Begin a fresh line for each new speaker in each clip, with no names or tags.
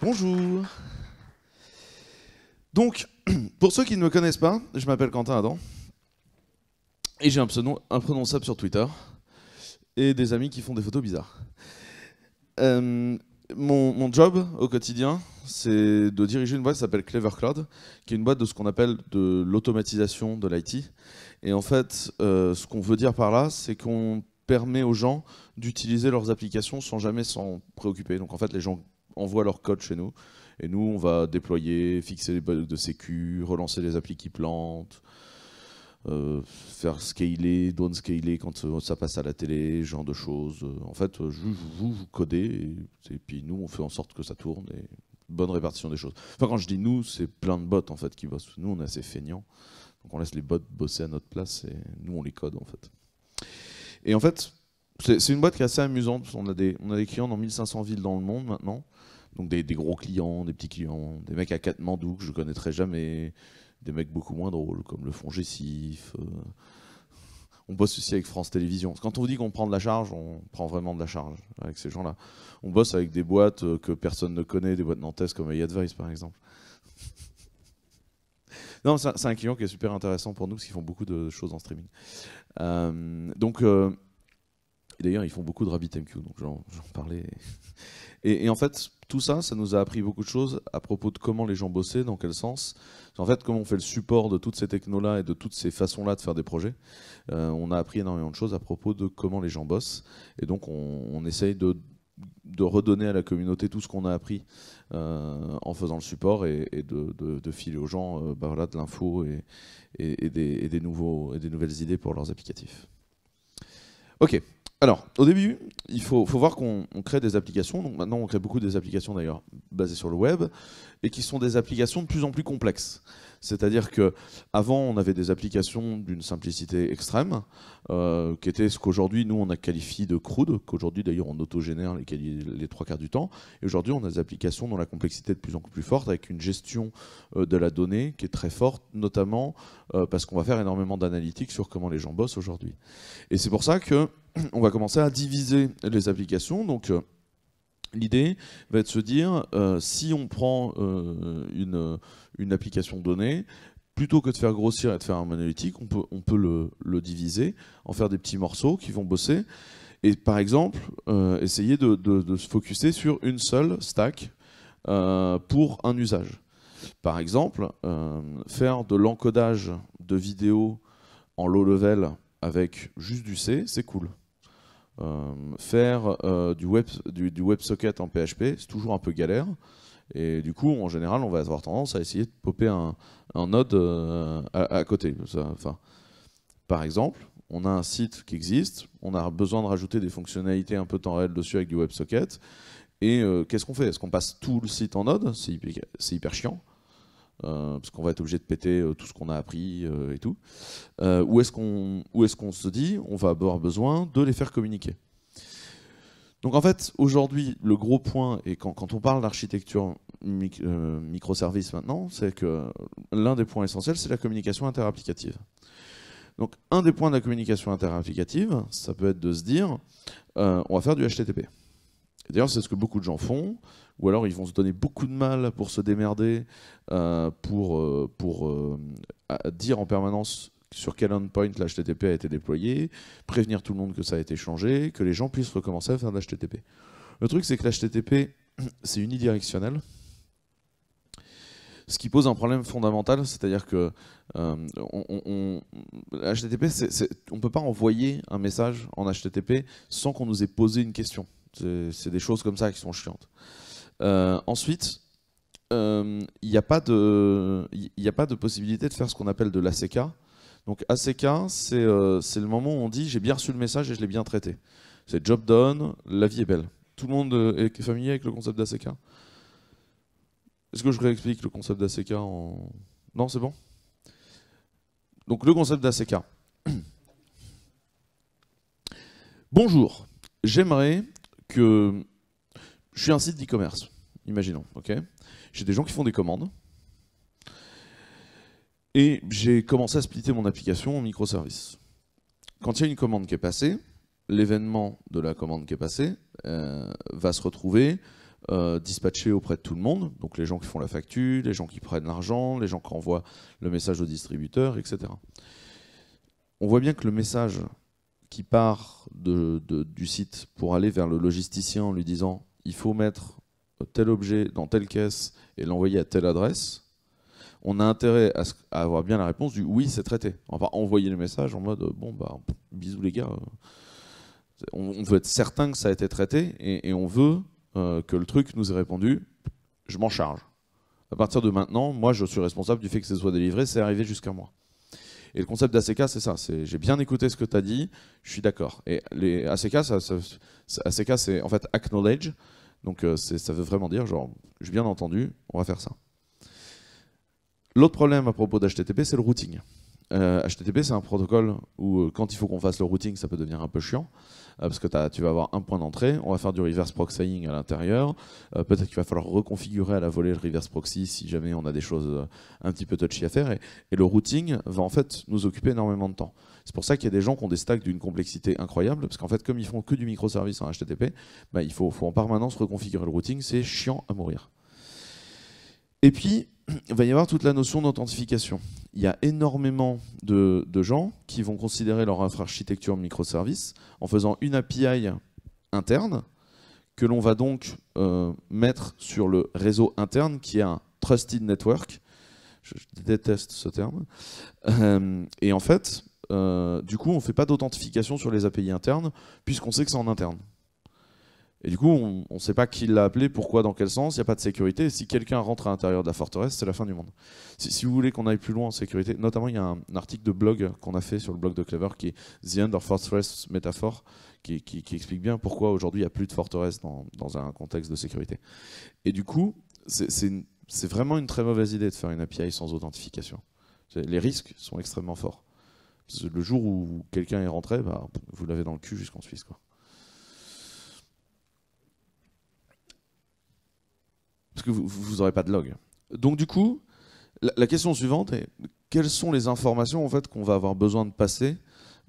Bonjour. Donc, pour ceux qui ne me connaissent pas, je m'appelle Quentin Adam. Et j'ai un pseudo imprononçable sur Twitter. Et des amis qui font des photos bizarres. Euh, mon, job au quotidien, c'est de diriger une boîte qui s'appelle Clever Cloud, qui est une boîte de ce qu'on appelle de l'automatisation de l'IT. Et en fait, euh, ce qu'on veut dire par là, c'est qu'on permet aux gens d'utiliser leurs applications sans jamais s'en préoccuper. Donc en fait, les gens envoient leur code chez nous. Et nous, on va déployer, fixer les bugs de sécu, relancer les applis qui plantent, euh, faire scaler, downscaler quand euh, ça passe à la télé, ce genre de choses. En fait, euh, vous, vous, codez, et, puis nous, on fait en sorte que ça tourne, et bonne répartition des choses. Enfin, quand je dis nous, c'est plein de bots en fait, qui bossent. Nous, on est assez feignants, donc on laisse les bots bosser à notre place, et nous, on les code en fait. Et en fait, c'est une boîte qui est assez amusante, a des, on a des clients dans 1500 villes dans le monde maintenant, donc des, gros clients, des petits clients, des mecs à Katmandou que je connaîtrais jamais, des mecs beaucoup moins drôles comme le Fond Euh... On bosse aussi avec France Télévisions. Quand on vous dit qu'on prend de la charge, on prend vraiment de la charge avec ces gens-là. On bosse avec des boîtes euh, que personne ne connaît, des boîtes nantaises comme iAdvice par exemple. non, c'est un client qui est super intéressant pour nous parce qu'ils font beaucoup de choses en streaming. Euh, donc. Euh, d'ailleurs, ils font beaucoup de RabbitMQ, donc j'en parlais. Et, en fait, tout ça, ça nous a appris beaucoup de choses à propos de comment les gens bossaient, dans quel sens. En fait, comment on fait le support de toutes ces technos-là et de toutes ces façons-là de faire des projets. Euh, on a appris énormément de choses à propos de comment les gens bossent. Et donc, on, essaye de redonner à la communauté tout ce qu'on a appris euh, en faisant le support et, de, filer aux gens euh, bah de l'info et, des, et des nouvelles idées pour leurs applicatifs. Ok, alors, au début, il faut, voir qu'on crée des applications. Donc maintenant, on crée beaucoup des applications d'ailleurs basées sur le web et qui sont des applications de plus en plus complexes. C'est-à-dire que avant, on avait des applications d'une simplicité extrême, euh, qui était ce qu'aujourd'hui nous on a qualifié de crude, qu'aujourd'hui d'ailleurs on autogénère les, les trois quarts du temps. Et aujourd'hui, on a des applications dont la complexité est de plus en plus forte, avec une gestion euh, de la donnée qui est très forte, notamment euh, parce qu'on va faire énormément d'analytiques sur comment les gens bossent aujourd'hui. Et c'est pour ça que on va commencer à diviser les applications. Donc, euh, L'idée va être de se dire, euh, si on prend euh, une, application donnée, plutôt que de faire grossir et de faire un monolithique, on peut, on peut le, diviser, en faire des petits morceaux qui vont bosser, et par exemple, essayer de, de, se focuser sur une seule stack pour un usage. Par exemple, faire de l'encodage de vidéos en low level avec juste du C, c'est cool. Euh, faire euh, du, web, du, du WebSocket en PHP, c'est toujours un peu galère. Et du coup, en général, on va avoir tendance à essayer de popper un, un node euh, à, côté. Enfin, par exemple, on a un site qui existe, on a besoin de rajouter des fonctionnalités un peu temps réel dessus avec du WebSocket. Et qu'est-ce qu'on fait Est-ce qu'on passe tout le site en node C'est hyper, chiant. Euh, parce qu'on va être obligé de péter euh, tout ce qu'on a appris euh, et tout, ou est-ce qu'on est se dit on va avoir besoin de les faire communiquer Donc en fait, aujourd'hui, le gros point, et quand, on parle d'architecture microservice maintenant, c'est que l'un des points essentiels, c'est la communication interapplicative. Donc un des points de la communication interapplicative, ça peut être de se dire on va faire du HTTP. D'ailleurs, c'est ce que beaucoup de gens font, ou alors ils vont se donner beaucoup de mal pour se démerder, euh, pour, euh, euh, dire en permanence sur quel endpoint l'HTTP a été déployé, prévenir tout le monde que ça a été changé, que les gens puissent recommencer à faire de l'HTTP. Le truc, c'est que l'HTTP, c'est unidirectionnel. Ce qui pose un problème fondamental, c'est-à-dire que on, on, ne peut pas envoyer un message en HTTP sans qu'on nous ait posé une question. C'est des choses comme ça qui sont chiantes. Euh, ensuite, euh, il n'y a, pas de, y a pas de possibilité de faire ce qu'on appelle de l'ACK. Donc ACK, euh, c'est le moment où on dit j'ai bien reçu le message et je l'ai bien traité. C'est job done, la vie est belle. Tout le monde est familier avec le concept d'ACK Est-ce que je réexplique le concept d'ACK Non, c'est bon Donc le concept d'ACK. Bonjour, j'aimerais que je suis un site d'e-commerce, imaginons, ok J'ai des gens qui font des commandes. Et j'ai commencé à splitter mon application en microservices. Quand il y a une commande qui est passée, l'événement de la commande qui est passée euh, va se retrouver euh, dispatché auprès de tout le monde, donc les gens qui font la facture, les gens qui prennent l'argent, les gens qui envoient le message au distributeur, etc. On voit bien que le message qui part du site pour aller vers le logisticien en lui disant il faut mettre tel objet dans telle caisse et l'envoyer à telle adresse, on a intérêt à, avoir bien la réponse du oui, c'est traité. On va envoyer le message en mode bon, bah, bisous les gars. Euh, on, veut être certain que ça a été traité et, on veut euh, que le truc nous ait répondu je m'en charge. À partir de maintenant, moi je suis responsable du fait que ce soit délivré, c'est arrivé jusqu'à moi. Et le concept d'ACK, c'est ça. C'est j'ai bien écouté ce que tu as dit, je suis d'accord. Et les ACK, c'est en fait acknowledge. Donc euh, ça veut vraiment dire genre, j'ai bien entendu, on va faire ça. L'autre problème à propos d'HTTP, c'est le routing. HTTP, euh, c'est un protocole où euh, quand il faut qu'on fasse le routing, ça peut devenir un peu chiant, euh, parce que tu vas avoir un point d'entrée, on va faire du reverse proxying à l'intérieur, peut-être qu'il va falloir reconfigurer à la volée le reverse proxy si jamais on a des choses un petit peu touchy à faire, et, le routing va en fait nous occuper énormément de temps. C'est pour ça qu'il y a des gens qui ont des stacks d'une complexité incroyable, parce qu'en fait, comme ils font que du microservice en HTTP, bah, il faut, faut en permanence reconfigurer le routing, c'est chiant à mourir. Et puis, il va y avoir toute la notion d'authentification. Il y a énormément de, gens qui vont considérer leur infrastructure microservice en faisant une API interne que l'on va donc euh, mettre sur le réseau interne qui est un trusted network. Je, déteste ce terme. Euh, et en fait, euh, du coup, on ne fait pas d'authentification sur les API internes puisqu'on sait que c'est en interne. Et du coup, on ne sait pas qui l'a appelé, pourquoi, dans quel sens, il n'y a pas de sécurité. si quelqu'un rentre à l'intérieur de la forteresse, c'est la fin du monde. Si, vous voulez qu'on aille plus loin en sécurité, notamment, il y a un, article de blog qu'on a fait sur le blog de Clever qui est The End of Fortress Metaphor, qui, explique bien pourquoi aujourd'hui il n'y a plus de forteresse dans, un contexte de sécurité. Et du coup, c'est vraiment une très mauvaise idée de faire une API sans authentification. Les risques sont extrêmement forts. Le jour où quelqu'un est rentré, bah, vous l'avez dans le cul jusqu'en Suisse. Quoi. vous n'aurez pas de log. Donc du coup, la, question suivante est quelles sont les informations en fait qu'on va avoir besoin de passer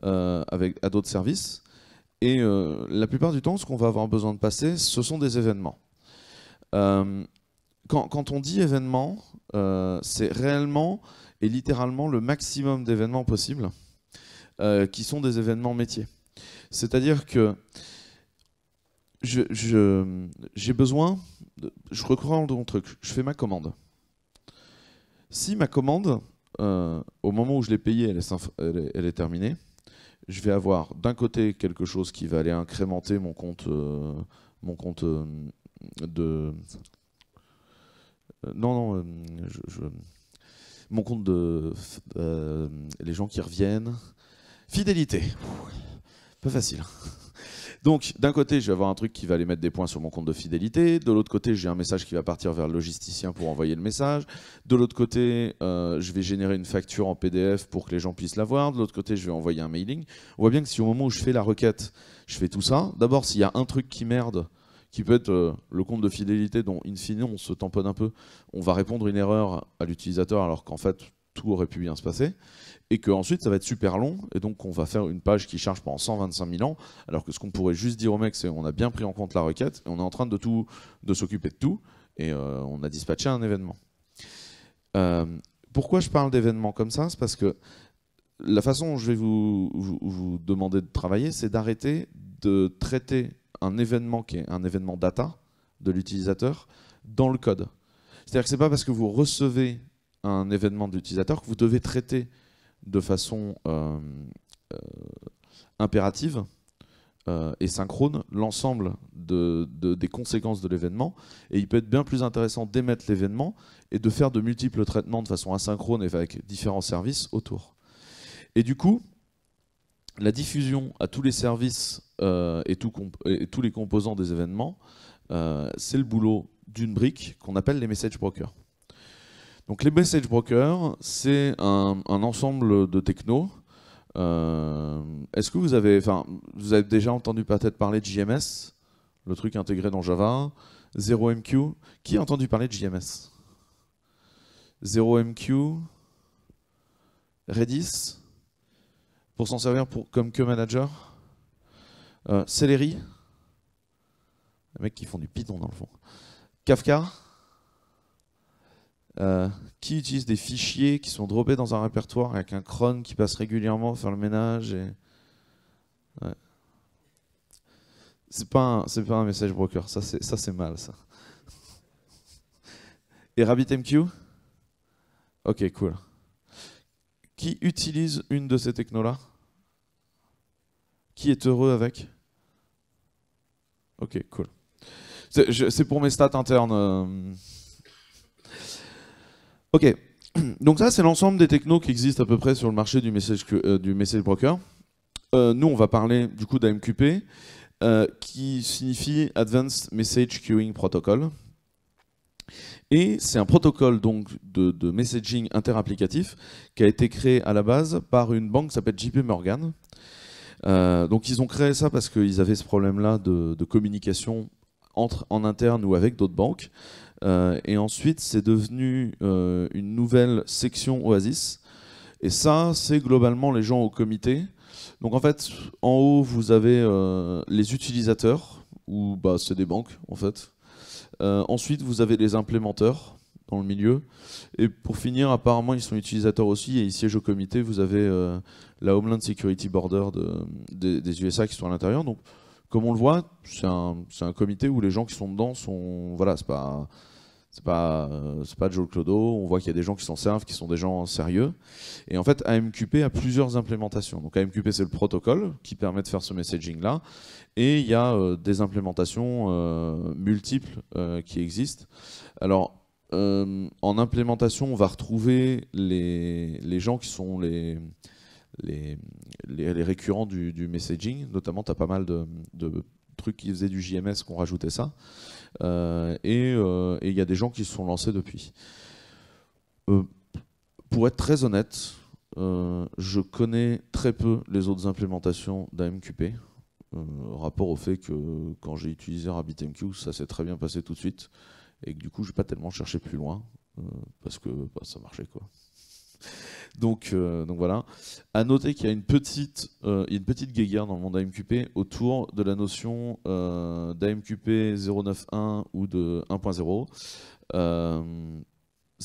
euh, avec à d'autres services Et euh, la plupart du temps, ce qu'on va avoir besoin de passer, ce sont des événements. Euh, quand, on dit événement, c'est réellement et littéralement le maximum d'événements possibles qui sont des événements métiers. C'est-à-dire que j'ai je, besoin, de, je reprends mon truc, je fais ma commande. Si ma commande, euh, au moment où je l'ai payée, elle est, terminée, je vais avoir d'un côté quelque chose qui va aller incrémenter mon compte, mon compte de... non, non, mon compte de... les gens qui reviennent. Fidélité. Pas facile. Hein. Donc, d'un côté, je vais avoir un truc qui va aller mettre des points sur mon compte de fidélité. De l'autre côté, j'ai un message qui va partir vers le logisticien pour envoyer le message. De l'autre côté, euh, je vais générer une facture en PDF pour que les gens puissent la voir. De l'autre côté, je vais envoyer un mailing. On voit bien que si au moment où je fais la requête, je fais tout ça, d'abord, s'il y a un truc qui merde, qui peut être euh, le compte de fidélité dont, in fine, on se tamponne un peu, on va répondre une erreur à l'utilisateur alors qu'en fait, tout aurait pu bien se passer, et qu'ensuite ça va être super long, et donc on va faire une page qui charge pendant 125 000 ans, alors que ce qu'on pourrait juste dire au mec, c'est on a bien pris en compte la requête, et on est en train de, tout, de s'occuper de tout, et euh, on a dispatché un événement. Euh, pourquoi je parle d'événements comme ça C'est parce que la façon dont je vais vous, demander de travailler, c'est d'arrêter de traiter un événement qui est un événement data de l'utilisateur dans le code. C'est-à-dire que ce pas parce que vous recevez un événement d'utilisateur que vous devez traiter de façon euh, euh, impérative euh, et synchrone l'ensemble des conséquences de l'événement. Et il peut être bien plus intéressant d'émettre l'événement et de faire de multiples traitements de façon asynchrone et avec différents services autour. Et du coup, la diffusion à tous les services et, tous les composants des événements, c'est le boulot d'une brique qu'on appelle les message brokers. Donc les message brokers, c'est un, ensemble de technos. Euh, est-ce que vous avez, enfin, vous avez déjà entendu peut-être parler de JMS, le truc intégré dans Java, 0MQ. Qui a entendu parler de JMS 0MQ, Redis, pour s'en servir comme que manager, euh, Celery, les mecs qui font du Python dans le fond, Kafka. Euh, qui utilise des fichiers qui sont droppés dans un répertoire avec un cron qui passe régulièrement faire le ménage et... ouais. C'est pas, un, pas un message broker, ça c'est mal ça. Et RabbitMQ Ok, cool. Qui utilise une de ces technos-là Qui est heureux avec Ok, cool. C'est pour mes stats internes. Euh, Ok. Donc ça, c'est l'ensemble des technos qui existent à peu près sur le marché du message, euh, du message broker. Euh, nous, on va parler du coup d'AMQP, euh, qui signifie Advanced Message Queuing Protocol. Et c'est un protocole donc de, messaging interapplicatif qui a été créé à la base par une banque qui s'appelle JP Morgan. donc ils ont créé ça parce qu'ils avaient ce problème-là de, de communication entre en interne ou avec d'autres banques. Euh, et ensuite, c'est devenu euh, une nouvelle section Oasis. Et ça, c'est globalement les gens au comité. Donc en fait, en haut, vous avez euh, les utilisateurs, ou bah, c'est des banques en fait. ensuite, vous avez les implémenteurs dans le milieu. Et pour finir, apparemment, ils sont utilisateurs aussi et ils siègent au comité. Vous avez la Homeland Security Border des USA qui sont à l'intérieur. Donc comme on le voit, c'est un, un, comité où les gens qui sont dedans sont. Voilà, c'est pas. C'est pas, pas Joel Clodo, on voit qu'il y a des gens qui s'en servent, qui sont des gens sérieux. Et en fait, AMQP a plusieurs implémentations. Donc AMQP, c'est le protocole qui permet de faire ce messaging-là. Et il y a euh, des implémentations euh, multiples euh, qui existent. Alors, en implémentation, on va retrouver les, les gens qui sont les, les, récurrents du, messaging. Notamment, tu as pas mal de, trucs qui faisaient du JMS qu'on rajoutait ça. Euh, euh, et il y a des gens qui se sont lancés depuis. Euh, pour être très honnête, je connais très peu les autres implémentations d'AMQP. rapport au fait que quand j'ai utilisé RabbitMQ, ça s'est très bien passé tout de suite et que du coup, je n'ai pas tellement cherché plus loin parce que bah, ça marchait quoi donc, euh, donc voilà. À noter qu'il y a une petite, euh, une petite guéguerre dans le monde AMQP autour de la notion euh, d'AMQP 091 ou de 1.0. n'est euh,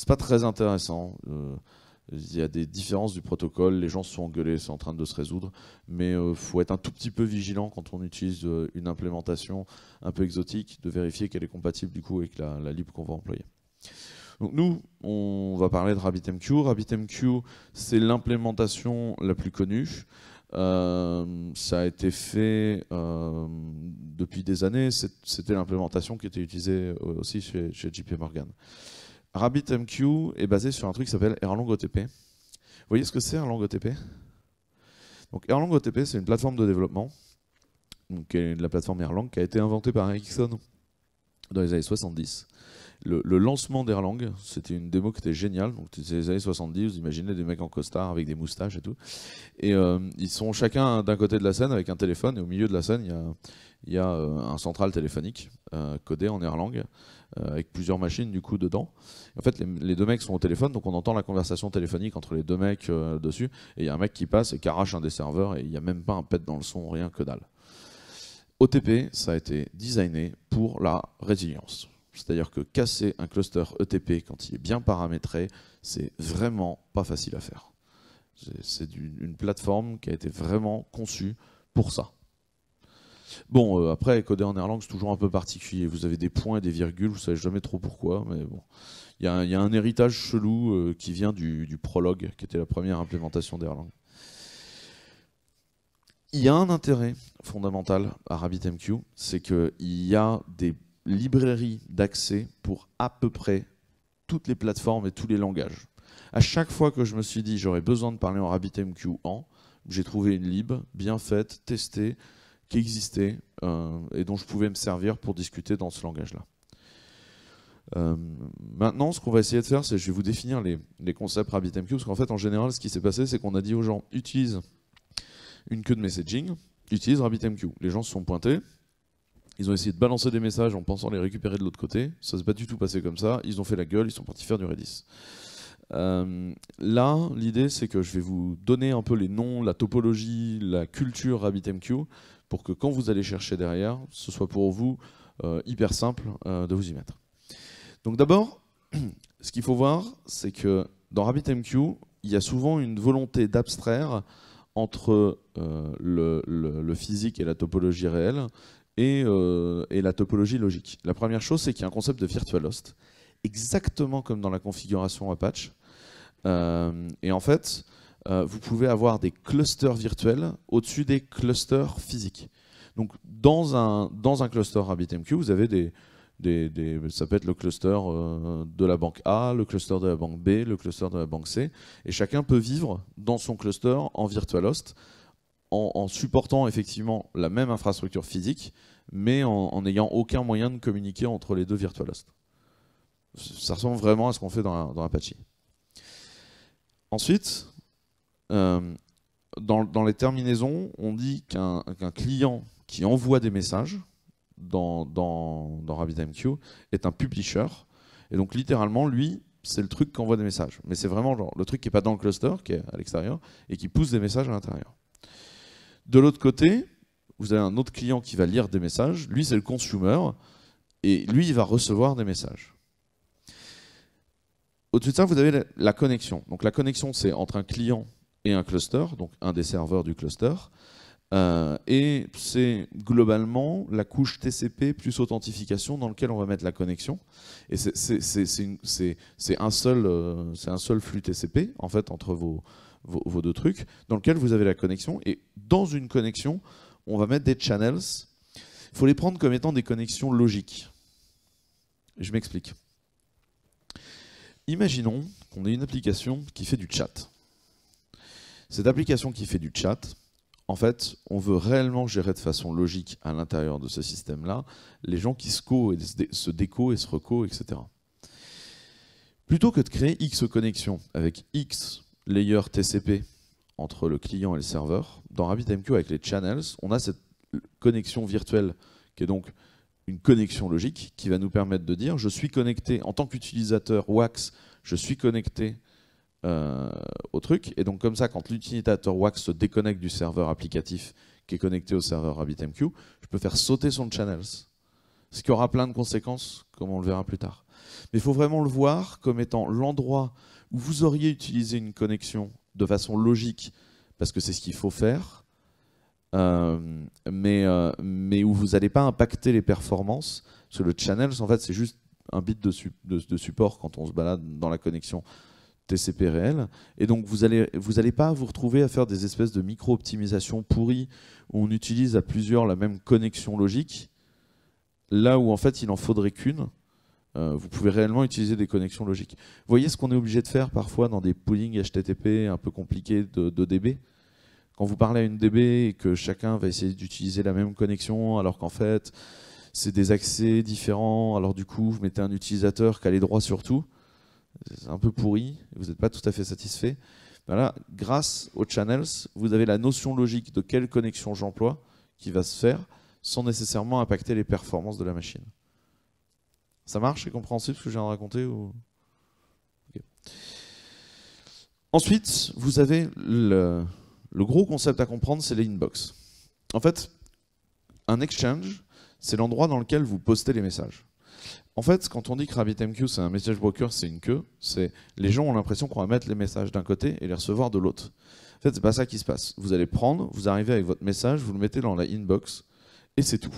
pas très intéressant. il y a des différences du protocole, les gens se sont engueulés, c'est en train de se résoudre, mais il faut être un tout petit peu vigilant quand on utilise une implémentation un peu exotique, de vérifier qu'elle est compatible du coup avec la, la lib qu'on va employer. Donc nous, on va parler de RabbitMQ. RabbitMQ, c'est l'implémentation la plus connue. Euh, ça a été fait euh, depuis des années. C'était l'implémentation qui était utilisée euh, aussi chez, JP Morgan. RabbitMQ est basé sur un truc qui s'appelle Erlang OTP. Vous voyez ce que c'est Erlang OTP Donc Erlang OTP, c'est une plateforme de développement, donc la plateforme Erlang qui a été inventée par Ericsson dans les années 70 le, lancement d'Erlang, c'était une démo qui était géniale. Donc, c'était les années 70, vous imaginez des mecs en costard avec des moustaches et tout. Et euh, ils sont chacun d'un côté de la scène avec un téléphone, et au milieu de la scène, il y a, euh, un central téléphonique euh, codé en Erlang avec plusieurs machines du coup dedans. En fait, les, deux mecs sont au téléphone, donc on entend la conversation téléphonique entre les deux mecs dessus, et il y a un mec qui passe et qui arrache un des serveurs, et il n'y a même pas un pet dans le son, rien que dalle. OTP, ça a été designé pour la résilience. C'est-à-dire que casser un cluster ETP quand il est bien paramétré, c'est vraiment pas facile à faire. C'est une plateforme qui a été vraiment conçue pour ça. Bon, euh, après, coder en Erlang, c'est toujours un peu particulier. Vous avez des points et des virgules, vous savez jamais trop pourquoi, mais bon. Il y, a un héritage chelou euh, qui vient du, du, prologue, qui était la première implémentation d'Erlang. Il y a un intérêt fondamental à RabbitMQ, c'est qu'il y a des librairie d'accès pour à peu près toutes les plateformes et tous les langages. À chaque fois que je me suis dit j'aurais besoin de parler en RabbitMQ en, j'ai trouvé une lib bien faite, testée, qui existait euh, et dont je pouvais me servir pour discuter dans ce langage-là. Euh, maintenant, ce qu'on va essayer de faire, c'est je vais vous définir les, les concepts RabbitMQ, parce qu'en fait, en général, ce qui s'est passé, c'est qu'on a dit aux gens, utilise une queue de messaging, utilise RabbitMQ. Les gens se sont pointés, ils ont essayé de balancer des messages en pensant les récupérer de l'autre côté. Ça ne s'est pas du tout passé comme ça. Ils ont fait la gueule, ils sont partis faire du Redis. Euh, là, l'idée, c'est que je vais vous donner un peu les noms, la topologie, la culture RabbitMQ, pour que quand vous allez chercher derrière, ce soit pour vous euh, hyper simple euh, de vous y mettre. Donc d'abord, ce qu'il faut voir, c'est que dans RabbitMQ, il y a souvent une volonté d'abstraire entre le, physique et la topologie réelle, euh, et, la topologie logique. La première chose, c'est qu'il y a un concept de virtual host, exactement comme dans la configuration Apache. Euh, et en fait, euh, vous pouvez avoir des clusters virtuels au-dessus des clusters physiques. Donc dans un, dans un cluster RabbitMQ, vous avez des, des, des, ça peut être le cluster de la banque A, le cluster de la banque B, le cluster de la banque C, et chacun peut vivre dans son cluster en virtual host en, supportant effectivement la même infrastructure physique, mais en n'ayant aucun moyen de communiquer entre les deux virtual hosts. Ça ressemble vraiment à ce qu'on fait dans, Apache. Ensuite, euh, dans, les terminaisons, on dit qu'un client qui envoie des messages dans, dans, RabbitMQ est un publisher. Et donc littéralement, lui, c'est le truc qui envoie des messages. Mais c'est vraiment genre, le truc qui n'est pas dans le cluster, qui est à l'extérieur, et qui pousse des messages à l'intérieur. De l'autre côté, vous avez un autre client qui va lire des messages. Lui, c'est le consumer. Et lui, il va recevoir des messages. Au-dessus de ça, vous avez la, connexion. Donc la connexion, c'est entre un client et un cluster, donc un des serveurs du cluster. Euh, et c'est globalement la couche TCP plus authentification dans laquelle on va mettre la connexion. Et c'est un, seul, euh, un seul flux TCP en fait entre vos, vos, deux trucs, dans lequel vous avez la connexion. Et dans une connexion, on va mettre des channels. Il faut les prendre comme étant des connexions logiques. Je m'explique. Imaginons qu'on ait une application qui fait du chat. Cette application qui fait du chat, en fait, on veut réellement gérer de façon logique à l'intérieur de ce système-là les gens qui se, co et se déco et se reco, etc. Plutôt que de créer X connexions avec X layer TCP entre le client et le serveur. Dans RabbitMQ, avec les channels, on a cette connexion virtuelle qui est donc une connexion logique qui va nous permettre de dire je suis connecté en tant qu'utilisateur WAX, je suis connecté euh, au truc. Et donc comme ça, quand l'utilisateur WAX se déconnecte du serveur applicatif qui est connecté au serveur RabbitMQ, je peux faire sauter son channels. Ce qui aura plein de conséquences, comme on le verra plus tard. Mais il faut vraiment le voir comme étant l'endroit où vous auriez utilisé une connexion de façon logique, parce que c'est ce qu'il faut faire, euh, mais, euh, mais où vous n'allez pas impacter les performances, parce que le channel, en fait, c'est juste un bit de, de, support quand on se balade dans la connexion TCP réelle. Et donc, vous n'allez vous allez pas vous retrouver à faire des espèces de micro-optimisations pourries où on utilise à plusieurs la même connexion logique, là où en fait il en faudrait qu'une euh, vous pouvez réellement utiliser des connexions logiques. Vous voyez ce qu'on est obligé de faire parfois dans des poolings HTTP un peu compliqués de, DB Quand vous parlez à une DB et que chacun va essayer d'utiliser la même connexion, alors qu'en fait, c'est des accès différents, alors du coup, vous mettez un utilisateur qui a les droits sur tout, c'est un peu pourri, vous n'êtes pas tout à fait satisfait. Ben grâce aux channels, vous avez la notion logique de quelle connexion j'emploie qui va se faire sans nécessairement impacter les performances de la machine. Ça marche C'est compréhensible ce que j'ai à raconter Ensuite, vous avez le, gros concept à comprendre, c'est les inbox. En fait, un exchange, c'est l'endroit dans lequel vous postez les messages. En fait, quand on dit que RabbitMQ, c'est un message broker, c'est une queue, c'est les gens ont l'impression qu'on va mettre les messages d'un côté et les recevoir de l'autre. En fait, c'est pas ça qui se passe. Vous allez prendre, vous arrivez avec votre message, vous le mettez dans la inbox, et c'est tout.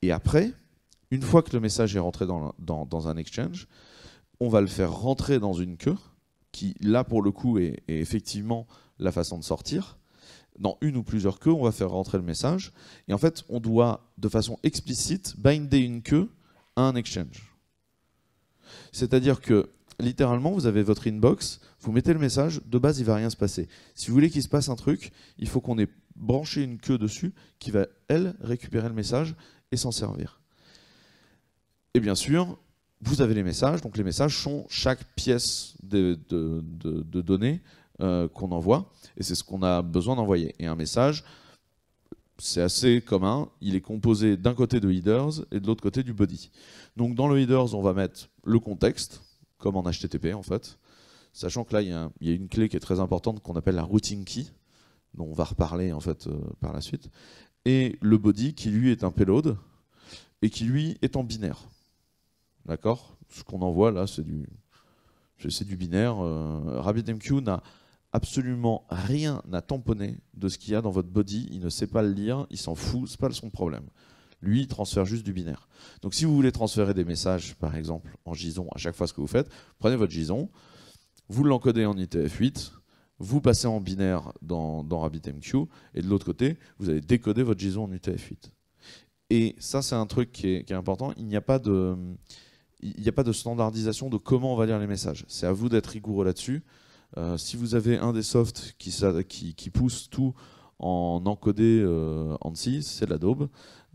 Et après, une fois que le message est rentré dans, un exchange, on va le faire rentrer dans une queue qui, là, pour le coup, est, effectivement la façon de sortir. Dans une ou plusieurs queues, on va faire rentrer le message. Et en fait, on doit, de façon explicite, binder une queue à un exchange. C'est-à-dire que littéralement, vous avez votre inbox, vous mettez le message, de base, il va rien se passer. Si vous voulez qu'il se passe un truc, il faut qu'on ait branché une queue dessus qui va, elle, récupérer le message et s'en servir. Et bien sûr, vous avez les messages. Donc les messages sont chaque pièce de, données euh, qu'on envoie. Et c'est ce qu'on a besoin d'envoyer. Et un message, c'est assez commun. Il est composé d'un côté de headers et de l'autre côté du body. Donc dans le headers, on va mettre le contexte, comme en HTTP en fait. Sachant que là, il y, a, une clé qui est très importante qu'on appelle la routing key, dont on va reparler en fait euh, par la suite. Et le body qui lui est un payload et qui lui est en binaire. D'accord Ce qu'on envoie là, c'est du, du binaire. Euh, RabbitMQ n'a absolument rien à tamponner de ce qu'il y a dans votre body. Il ne sait pas le lire, il s'en fout, ce n'est pas son problème. Lui, il transfère juste du binaire. Donc si vous voulez transférer des messages, par exemple, en JSON à chaque fois ce que vous faites, prenez votre JSON, vous l'encodez en utf 8 vous passez en binaire dans, RabbitMQ, et de l'autre côté, vous allez décoder votre JSON en utf 8 Et ça, c'est un truc qui est important. Il n'y a pas de il n'y a pas de standardisation de comment on va lire les messages. C'est à vous d'être rigoureux là-dessus. Euh, si vous avez un des softs qui, pousse tout en encodé en euh, ANSI, c'est l'Adobe.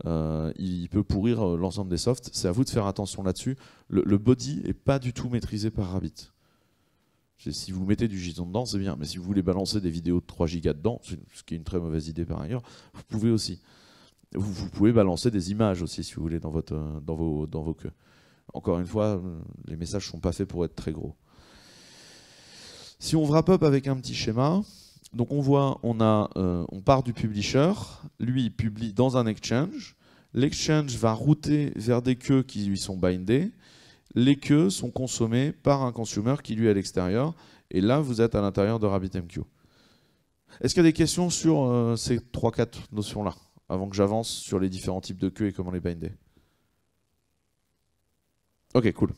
Euh, il peut pourrir l'ensemble des softs. C'est à vous de faire attention là-dessus. Le, body n'est pas du tout maîtrisé par Rabbit. Si vous mettez du JSON dedans, c'est bien. Mais si vous voulez balancer des vidéos de 3 gigas dedans, ce qui est une très mauvaise idée par ailleurs, vous pouvez aussi. Vous, vous pouvez balancer des images aussi, si vous voulez, dans, votre, dans, vos, dans vos queues encore une fois, les messages sont pas faits pour être très gros. Si on wrap up avec un petit schéma, donc on voit, on, a, euh, on part du publisher, lui publie dans un exchange, l'exchange va router vers des queues qui lui sont bindées, les queues sont consommées par un consumer qui lui est à l'extérieur, et là vous êtes à l'intérieur de RabbitMQ. Est-ce qu'il y a des questions sur euh, ces 3-4 notions-là, avant que j'avance sur les différents types de queues et comment les binder Ok, cool.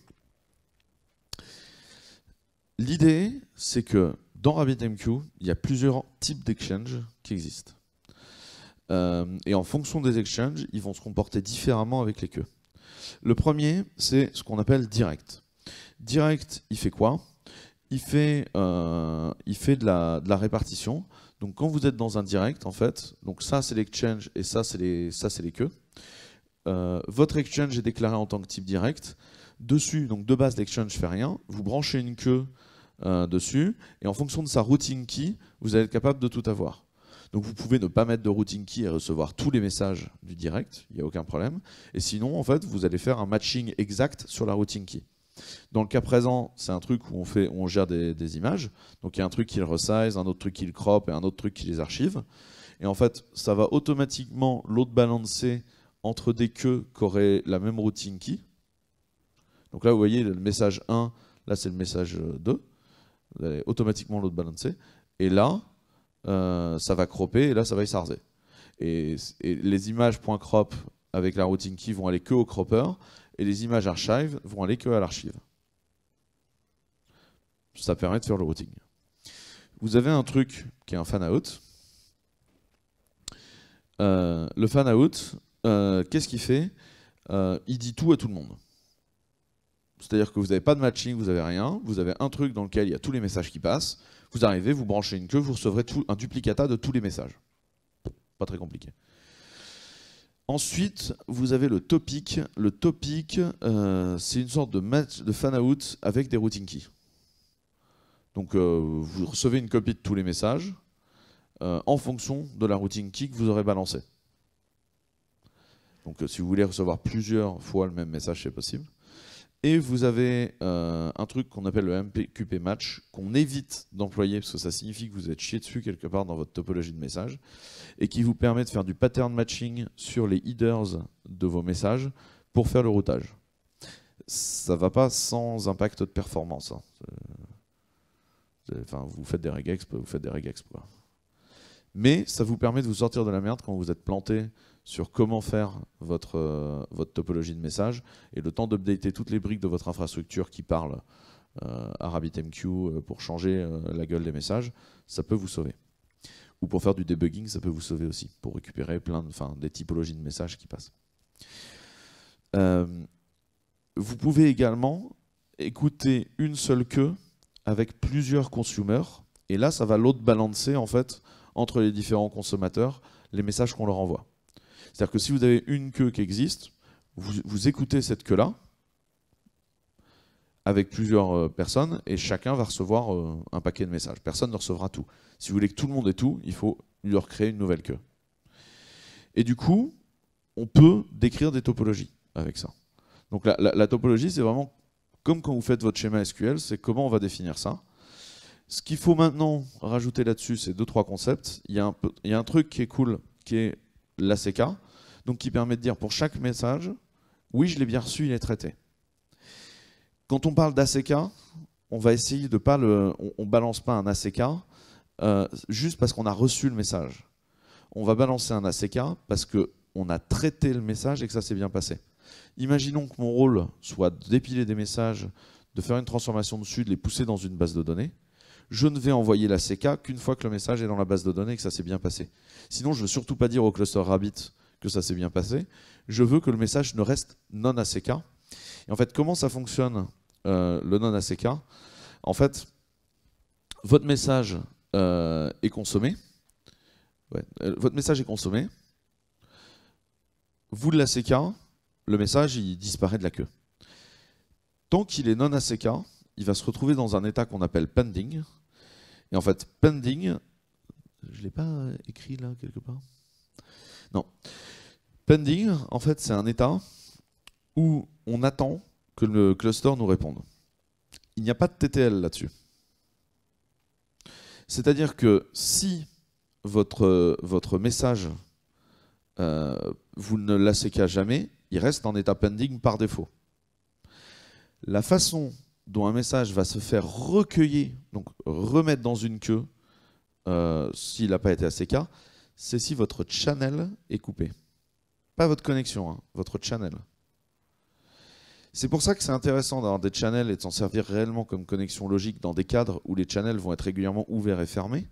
L'idée, c'est que dans RabbitMQ, il y a plusieurs types d'exchanges qui existent. Euh, et en fonction des exchanges, ils vont se comporter différemment avec les queues. Le premier, c'est ce qu'on appelle direct. Direct, il fait quoi il fait, euh, il fait de la, répartition. Donc quand vous êtes dans un direct, en fait, donc ça c'est l'exchange et ça c'est les, les queues, euh, votre exchange est déclaré en tant que type direct. Dessus, donc de base, ne fait rien. Vous branchez une queue euh, dessus, et en fonction de sa routing key, vous allez être capable de tout avoir. Donc vous pouvez ne pas mettre de routing key et recevoir tous les messages du direct, il n'y a aucun problème. Et sinon, en fait, vous allez faire un matching exact sur la routing key. Dans le cas présent, c'est un truc où on, fait, on gère des, images. Donc il y a un truc qui le resize, un autre truc qui le crop et un autre truc qui les archive. Et en fait, ça va automatiquement l'autre balancer entre des queues qui auraient la même routing key. Donc là, vous voyez, le message 1, là, c'est le message 2. Euh, vous allez automatiquement l'autre balancer. Et là, euh, ça va cropper et là, ça va sarzer. Et, et les images.crop avec la routing key vont aller que au cropper et les images archive vont aller que à l'archive. Ça permet de faire le routing. Vous avez un truc qui est un fan-out. Euh, le fan-out, qu'est-ce qu'il fait Il dit tout à tout le monde. C'est-à-dire que vous n'avez pas de matching, vous n'avez rien, vous avez un truc dans lequel il y a tous les messages qui passent, vous arrivez, vous branchez une queue, vous recevrez tout, un duplicata de tous les messages. Pas très compliqué. Ensuite, vous avez le topic. Le topic, euh, c'est une sorte de, match, de fan-out avec des routing keys. Donc euh, vous recevez une copie de tous les messages euh, en fonction de la routing key que vous aurez balancée. Donc si vous voulez recevoir plusieurs fois le même message, c'est possible. Et vous avez euh, un truc qu'on appelle le MPQP match, qu'on évite d'employer parce que ça signifie que vous êtes chié dessus quelque part dans votre topologie de message et qui vous permet de faire du pattern matching sur les headers de vos messages pour faire le routage. Ça ne va pas sans impact de performance. Hein. Enfin, vous faites des regex, vous faites des regex. Mais ça vous permet de vous sortir de la merde quand vous êtes planté sur comment faire euh, votre, topologie de message et le temps d'updater toutes les briques de votre infrastructure qui parlent euh, à RabbitMQ euh, pour changer euh, la gueule des messages, ça peut vous sauver. Ou pour faire du debugging, ça peut vous sauver aussi, pour récupérer plein de, des typologies de messages qui passent. vous pouvez également écouter une seule queue avec plusieurs consumers, et là ça va l'autre balancer en fait entre les différents consommateurs les messages qu'on leur envoie. C'est-à-dire que si vous avez une queue qui existe, vous, écoutez cette queue-là avec plusieurs euh, personnes et chacun va recevoir euh, un paquet de messages. Personne ne recevra tout. Si vous voulez que tout le monde ait tout, il faut leur créer une nouvelle queue. Et du coup, on peut décrire des topologies avec ça. Donc la, topologie, c'est vraiment comme quand vous faites votre schéma SQL, c'est comment on va définir ça. Ce qu'il faut maintenant rajouter là-dessus, c'est deux, trois concepts. Il y, il y, a un truc qui est cool, qui est l'ACK donc qui permet de dire pour chaque message, oui, je l'ai bien reçu, il est traité. Quand on parle d'ACK, on va essayer de pas le, on, balance pas un ACK euh, juste parce qu'on a reçu le message. On va balancer un ACK parce qu'on a traité le message et que ça s'est bien passé. Imaginons que mon rôle soit d'épiler des messages, de faire une transformation dessus, de les pousser dans une base de données. Je ne vais envoyer l'ACK qu'une fois que le message est dans la base de données et que ça s'est bien passé. Sinon, je ne veux surtout pas dire au cluster Rabbit que ça s'est bien passé. Je veux que le message ne reste non ACK. Et en fait, comment ça fonctionne euh, le non ACK En fait, votre message euh, est consommé. Euh, votre message est consommé. Vous de l'ACK, le message il disparaît de la queue. Tant qu'il est non ACK, il va se retrouver dans un état qu'on appelle pending. Et en fait, pending, je ne l'ai pas écrit là quelque part non. Pending, en fait, c'est un état où on attend que le cluster nous réponde. Il n'y a pas de TTL là-dessus. C'est-à-dire que si votre, votre message, euh, vous ne qu'à jamais, il reste en état pending par défaut. La façon dont un message va se faire recueillir, donc remettre dans une queue, euh, s'il n'a pas été ACK, c'est si votre channel est coupé. Pas votre connexion, hein, votre channel. C'est pour ça que c'est intéressant d'avoir des channels et de s'en servir réellement comme connexion logique dans des cadres où les channels vont être régulièrement ouverts et fermés.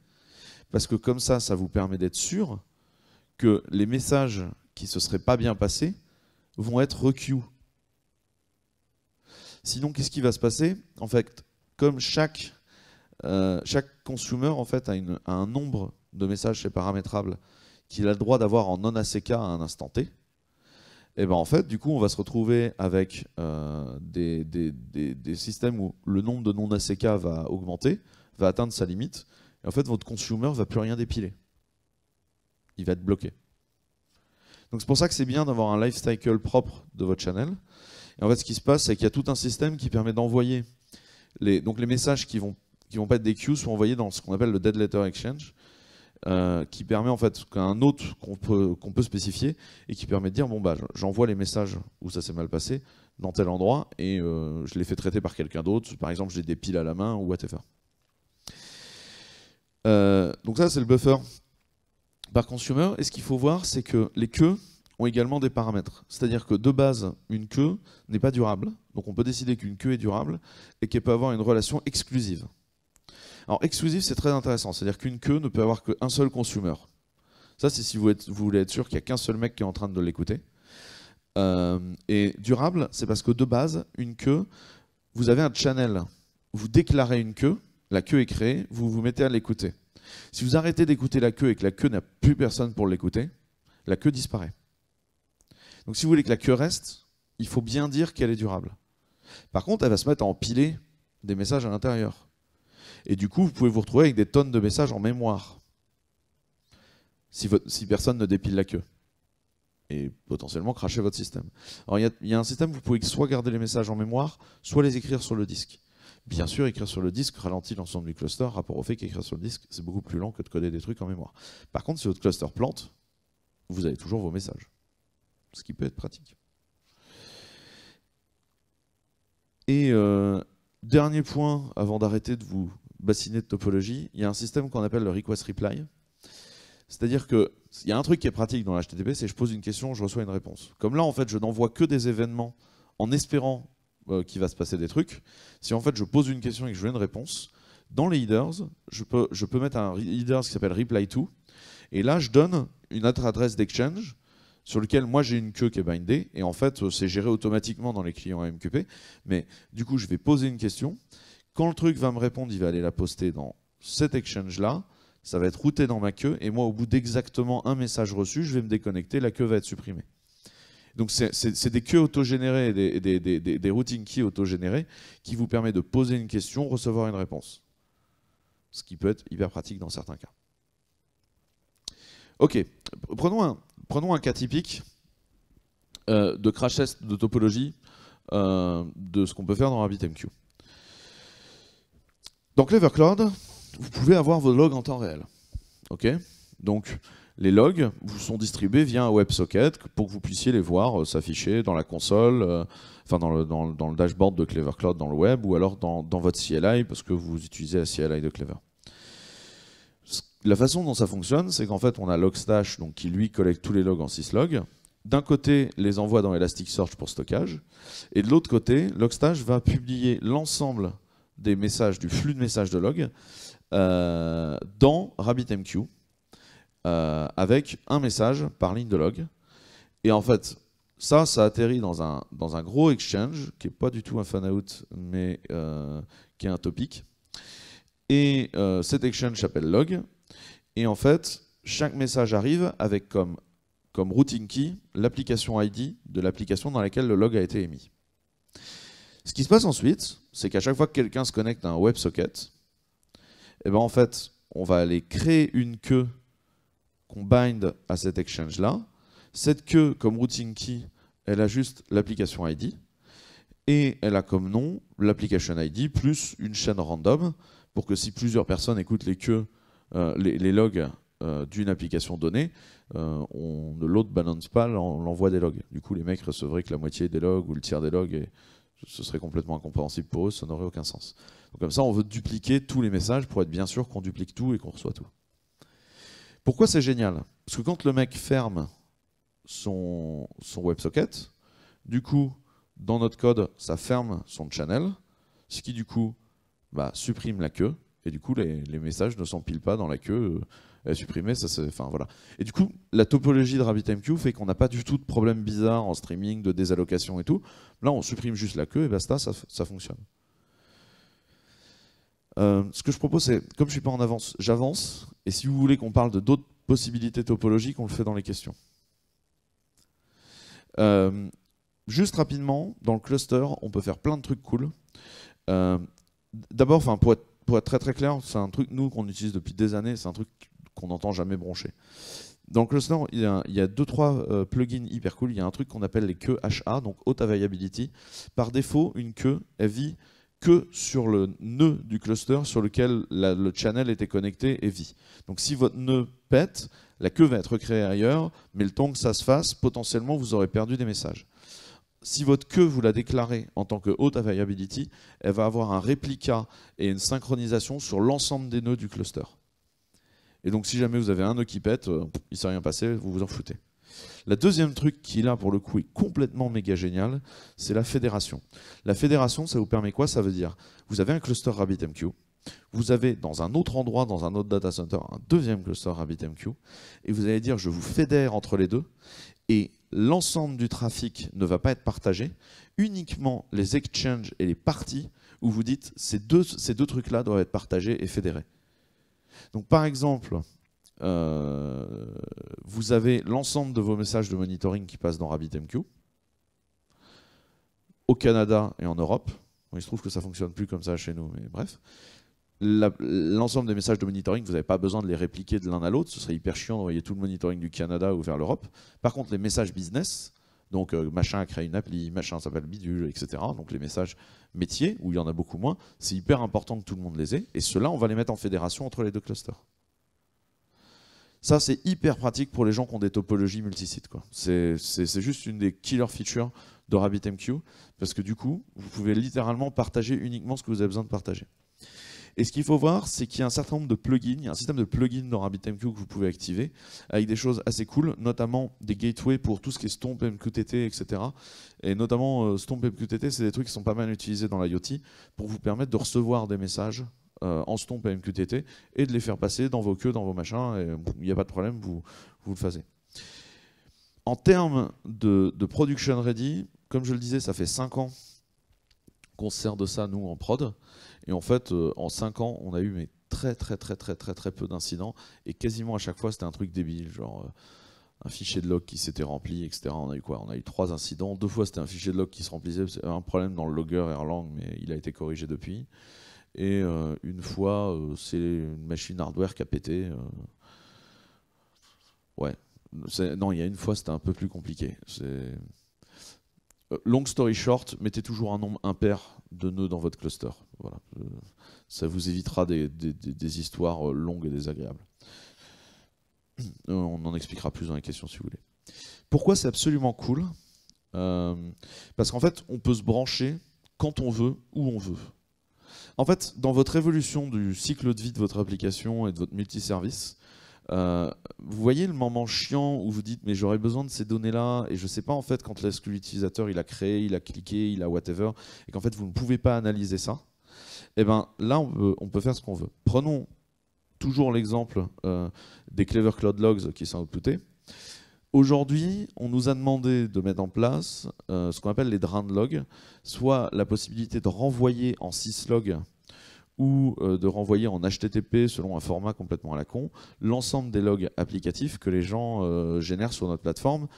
Parce que comme ça, ça vous permet d'être sûr que les messages qui se seraient pas bien passés vont être recueillis. Sinon, qu'est-ce qui va se passer En fait, comme chaque, euh, chaque consumer en fait, a un nombre de messages chez paramétrable qu'il a le droit d'avoir en non-ACK à un instant T, et eh ben en fait, du coup, on va se retrouver avec euh, des, systèmes où le nombre de non-ACK va augmenter, va atteindre sa limite, et en fait, votre consumer va plus rien dépiler. Il va être bloqué. Donc c'est pour ça que c'est bien d'avoir un lifecycle propre de votre channel. Et en fait, ce qui se passe, c'est qu'il y a tout un système qui permet d'envoyer les, donc les messages qui vont qui vont pas être des queues sont envoyés dans ce qu'on appelle le dead letter exchange, euh, qui permet en fait qu'un autre qu'on peut, spécifier et qui permet de dire bon bah j'envoie les messages où ça s'est mal passé dans tel endroit et euh, je les fais traiter par quelqu'un d'autre. Par exemple, j'ai des piles à la main ou whatever. Euh, donc ça, c'est le buffer par consumer. Et ce qu'il faut voir, c'est que les queues ont également des paramètres. C'est-à-dire que de base, une queue n'est pas durable. Donc on peut décider qu'une queue est durable et qu'elle peut avoir une relation exclusive. Alors, exclusif, c'est très intéressant. C'est-à-dire qu'une queue ne peut avoir qu'un seul consumer. Ça, c'est si vous, voulez être sûr qu'il n'y a qu'un seul mec qui est en train de l'écouter. Euh, et durable, c'est parce que de base, une queue, vous avez un channel. Vous déclarez une queue, la queue est créée, vous vous mettez à l'écouter. Si vous arrêtez d'écouter la queue et que la queue n'a plus personne pour l'écouter, la queue disparaît. Donc si vous voulez que la queue reste, il faut bien dire qu'elle est durable. Par contre, elle va se mettre à empiler des messages à l'intérieur. Et du coup, vous pouvez vous retrouver avec des tonnes de messages en mémoire. Si, personne ne dépile la queue. Et potentiellement cracher votre système. Alors il y, a un système, où vous pouvez soit garder les messages en mémoire, soit les écrire sur le disque. Bien sûr, écrire sur le disque ralentit l'ensemble du cluster, rapport au fait qu'écrire sur le disque, c'est beaucoup plus lent que de coder des trucs en mémoire. Par contre, si votre cluster plante, vous avez toujours vos messages. Ce qui peut être pratique. Et euh, dernier point, avant d'arrêter de vous bassinet de topologie, il y a un système qu'on appelle le request reply. C'est-à-dire qu'il y a un truc qui est pratique dans l'HTTP, c'est je pose une question, je reçois une réponse. Comme là, en fait, je n'envoie que des événements en espérant euh, qu'il va se passer des trucs. Si en fait je pose une question et que je veux une réponse, dans les headers, je peux, je peux mettre un header qui s'appelle reply to, et là je donne une autre adresse d'exchange sur lequel moi j'ai une queue qui est bindée, et en fait euh, c'est géré automatiquement dans les clients AMQP, mais du coup je vais poser une question, quand le truc va me répondre, il va aller la poster dans cet exchange-là. Ça va être routé dans ma queue. Et moi, au bout d'exactement un message reçu, je vais me déconnecter. La queue va être supprimée. Donc c'est des queues autogénérées, des, des, des, des routing keys qui vous permettent de poser une question, recevoir une réponse. Ce qui peut être hyper pratique dans certains cas. Ok, prenons un, cas typique euh, de crash test de topologie euh, de ce qu'on peut faire dans RabbitMQ. Donc Cloud, vous pouvez avoir vos logs en temps réel. ok Donc les logs vous sont distribués via un WebSocket pour que vous puissiez les voir euh, s'afficher dans la console, euh, enfin dans le, dashboard de Clever Cloud dans le web ou alors dans, votre CLI parce que vous utilisez la CLI de Clever. La façon dont ça fonctionne, c'est qu'en fait on a Logstash donc, qui lui collecte tous les logs en syslog. D'un côté, les envoie dans Elasticsearch pour stockage, et de l'autre côté, Logstash va publier l'ensemble des messages, du flux de messages de log euh, dans RabbitMQ euh, avec un message par ligne de log. Et en fait, ça, ça atterrit dans un, dans un gros exchange qui n'est pas du tout un fan-out, mais euh, qui est un topic. Et cet exchange s'appelle log. Et en fait, chaque message arrive avec comme, comme routing key l'application ID de l'application dans laquelle le log a été émis. Ce qui se passe ensuite, c'est qu'à chaque fois que quelqu'un se connecte à un WebSocket, eh ben en fait, on va aller créer une queue qu'on bind à cet exchange-là. Cette queue, comme routing key, elle a juste l'application ID et elle a comme nom l'application ID plus une chaîne random pour que si plusieurs personnes écoutent les queues, euh, les, logs euh, d'une application donnée, euh, on ne load balance pas on l'envoie des logs. Du coup, les mecs recevraient que la moitié des logs ou le tiers des logs et, ce serait complètement incompréhensible pour eux, ça n'aurait aucun sens. comme ça, on veut dupliquer tous les messages pour être bien sûr qu'on duplique tout et qu'on reçoit tout. Pourquoi c'est génial Parce que quand le mec ferme son, WebSocket, du coup, dans notre code, ça ferme son channel, ce qui du coup bah, supprime la queue, et du coup, les, messages ne s'empilent pas dans la queue. Euh, euh, supprimer. Ça, c'est... enfin, voilà. Et du coup, la topologie de RabbitMQ fait qu'on n'a pas du tout de problème bizarre en streaming, de désallocation et tout. Là, on supprime juste la queue et basta, ça, fonctionne. Euh, ce que je propose, c'est, comme je ne suis pas en avance, j'avance. Et si vous voulez qu'on parle de d'autres possibilités topologiques, on le fait dans les questions. Euh, juste rapidement, dans le cluster, on peut faire plein de trucs cool. D'abord, pour pour être très très clair, c'est un truc nous qu'on utilise depuis des années. C'est un truc qu'on n'entend jamais broncher. Dans le cluster, il y a deux trois euh, plugins hyper cool. Il y a un truc qu'on appelle les queues HA, donc Haute Availability. Par défaut, une queue, elle vit que sur le nœud du cluster sur lequel le channel était connecté et vit. Donc si votre nœud pète, la queue va être créée ailleurs, mais le temps que ça se fasse, potentiellement, vous aurez perdu des messages. Si votre queue, vous la déclarez en tant que haute availability, elle va avoir un réplica et une synchronisation sur l'ensemble des nœuds du cluster. Et donc, si jamais vous avez un nœud qui pète, euh, il ne s'est rien passé, vous vous en foutez. La deuxième truc qui, là, pour le coup, est complètement méga génial, c'est la fédération. La fédération, ça vous permet quoi Ça veut dire, vous avez un cluster RabbitMQ, vous avez dans un autre endroit, dans un autre data center, un deuxième cluster RabbitMQ, et vous allez dire, je vous fédère entre les deux, et l'ensemble du trafic ne va pas être partagé, uniquement les exchanges et les parties où vous dites, ces deux, ces deux trucs-là doivent être partagés et fédérés. Donc par exemple, euh, vous avez l'ensemble de vos messages de monitoring qui passent dans RabbitMQ, au Canada et en Europe. il se trouve que ça ne fonctionne plus comme ça chez nous, mais bref. L'ensemble des messages de monitoring, vous n'avez pas besoin de les répliquer de l'un à l'autre, ce serait hyper chiant d'envoyer tout le monitoring du Canada ou vers l'Europe. Par contre, les messages business, donc, euh, machin a créé une appli, machin s'appelle bidule, etc. Donc, les messages métiers, où il y en a beaucoup moins, c'est hyper important que tout le monde les ait. Et cela on va les mettre en fédération entre les deux clusters. Ça, c'est hyper pratique pour les gens qui ont des topologies multisites. C'est juste une des killer features de RabbitMQ, parce que du coup, vous pouvez littéralement partager uniquement ce que vous avez besoin de partager. Et ce qu'il faut voir, c'est qu'il y a un certain nombre de plugins, un système de plugins dans RabbitMQ que vous pouvez activer, avec des choses assez cool, notamment des gateways pour tout ce qui est Stomp, MQTT, etc. Et notamment euh, Stomp, MQTT, c'est des trucs qui sont pas mal utilisés dans l'IoT pour vous permettre de recevoir des messages euh, en Stomp MQTT et de les faire passer dans vos queues, dans vos machins, et il n'y a pas de problème, vous, vous le faites. En termes de, de production ready, comme je le disais, ça fait 5 ans qu'on sert de ça, nous, en prod. Et en fait, euh, en 5 ans, on a eu mais très, très, très, très, très, très peu d'incidents. Et quasiment à chaque fois, c'était un truc débile. Genre, euh, un fichier de log qui s'était rempli, etc. On a eu quoi On a eu trois incidents. Deux fois, c'était un fichier de log qui se remplissait. C'est un problème dans le logger Erlang, mais il a été corrigé depuis. Et euh, une fois, c'est une machine hardware qui a pété. Ouais. Non, il y a une fois, c'était un peu plus compliqué. C'est. Euh, long story short, mettez toujours un nombre impair de nœuds dans votre cluster. Euh, ça vous évitera des, histoires euh, longues et désagréables. On en expliquera plus dans les questions si vous voulez. Pourquoi c'est absolument cool Parce qu'en fait, on peut se brancher quand on veut, où on veut. En fait, dans votre évolution du cycle de vie de votre application et de votre multiservice, euh, vous voyez le moment chiant où vous dites mais j'aurais besoin de ces données-là et je sais pas en fait quand est-ce que l'utilisateur il a créé, il a cliqué, il a whatever et qu'en fait vous ne pouvez pas analyser ça. Et eh ben là on peut, faire ce qu'on veut. Prenons toujours l'exemple euh, des Clever Cloud Logs qui sont outputés. Aujourd'hui, on nous a demandé de mettre en place euh, ce qu'on appelle les drain logs, soit la possibilité de renvoyer en syslog ou euh, de renvoyer en HTTP selon un format complètement à la con l'ensemble des logs applicatifs que les gens euh, génèrent sur notre plateforme